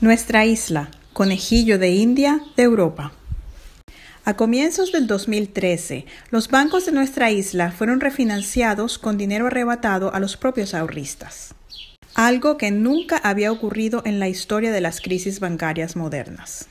nuestra isla, conejillo de India de Europa. A comienzos del 2013, los bancos de nuestra isla fueron refinanciados con dinero arrebatado a los propios ahorristas, algo que nunca había ocurrido en la historia de las crisis bancarias modernas.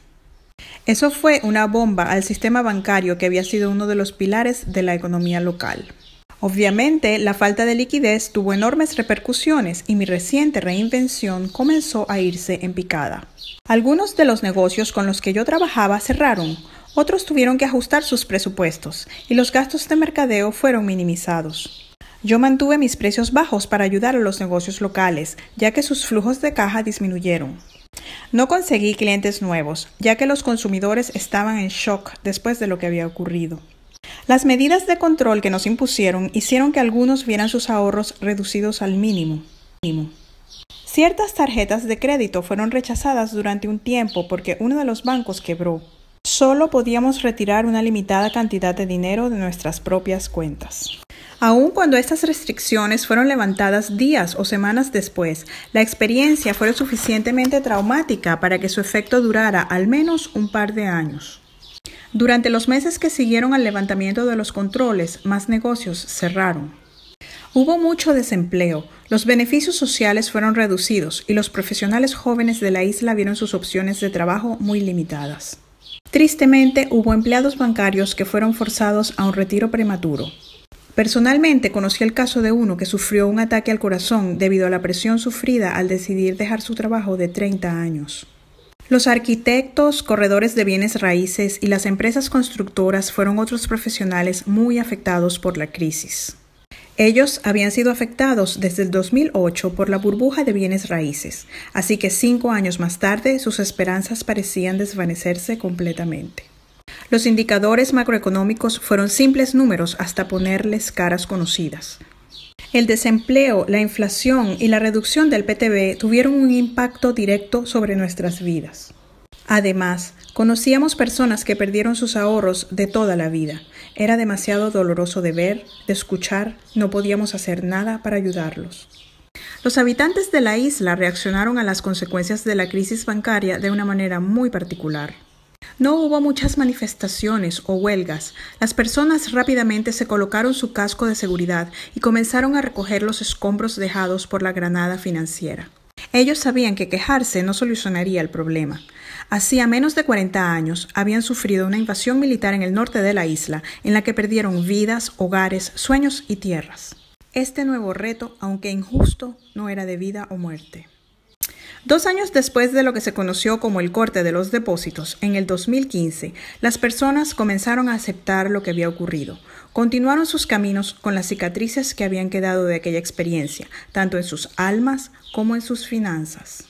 Eso fue una bomba al sistema bancario que había sido uno de los pilares de la economía local. Obviamente, la falta de liquidez tuvo enormes repercusiones y mi reciente reinvención comenzó a irse en picada. Algunos de los negocios con los que yo trabajaba cerraron, otros tuvieron que ajustar sus presupuestos y los gastos de mercadeo fueron minimizados. Yo mantuve mis precios bajos para ayudar a los negocios locales, ya que sus flujos de caja disminuyeron. No conseguí clientes nuevos, ya que los consumidores estaban en shock después de lo que había ocurrido. Las medidas de control que nos impusieron hicieron que algunos vieran sus ahorros reducidos al mínimo. Ciertas tarjetas de crédito fueron rechazadas durante un tiempo porque uno de los bancos quebró. Solo podíamos retirar una limitada cantidad de dinero de nuestras propias cuentas. Aun cuando estas restricciones fueron levantadas días o semanas después, la experiencia fue suficientemente traumática para que su efecto durara al menos un par de años. Durante los meses que siguieron al levantamiento de los controles, más negocios cerraron. Hubo mucho desempleo, los beneficios sociales fueron reducidos y los profesionales jóvenes de la isla vieron sus opciones de trabajo muy limitadas. Tristemente, hubo empleados bancarios que fueron forzados a un retiro prematuro. Personalmente conocí el caso de uno que sufrió un ataque al corazón debido a la presión sufrida al decidir dejar su trabajo de 30 años. Los arquitectos, corredores de bienes raíces y las empresas constructoras fueron otros profesionales muy afectados por la crisis. Ellos habían sido afectados desde el 2008 por la burbuja de bienes raíces, así que cinco años más tarde sus esperanzas parecían desvanecerse completamente. Los indicadores macroeconómicos fueron simples números hasta ponerles caras conocidas. El desempleo, la inflación y la reducción del PTB tuvieron un impacto directo sobre nuestras vidas. Además, conocíamos personas que perdieron sus ahorros de toda la vida. Era demasiado doloroso de ver, de escuchar, no podíamos hacer nada para ayudarlos. Los habitantes de la isla reaccionaron a las consecuencias de la crisis bancaria de una manera muy particular. No hubo muchas manifestaciones o huelgas. Las personas rápidamente se colocaron su casco de seguridad y comenzaron a recoger los escombros dejados por la granada financiera. Ellos sabían que quejarse no solucionaría el problema. Hacía menos de 40 años habían sufrido una invasión militar en el norte de la isla, en la que perdieron vidas, hogares, sueños y tierras. Este nuevo reto, aunque injusto, no era de vida o muerte. Dos años después de lo que se conoció como el corte de los depósitos, en el 2015, las personas comenzaron a aceptar lo que había ocurrido. Continuaron sus caminos con las cicatrices que habían quedado de aquella experiencia, tanto en sus almas como en sus finanzas.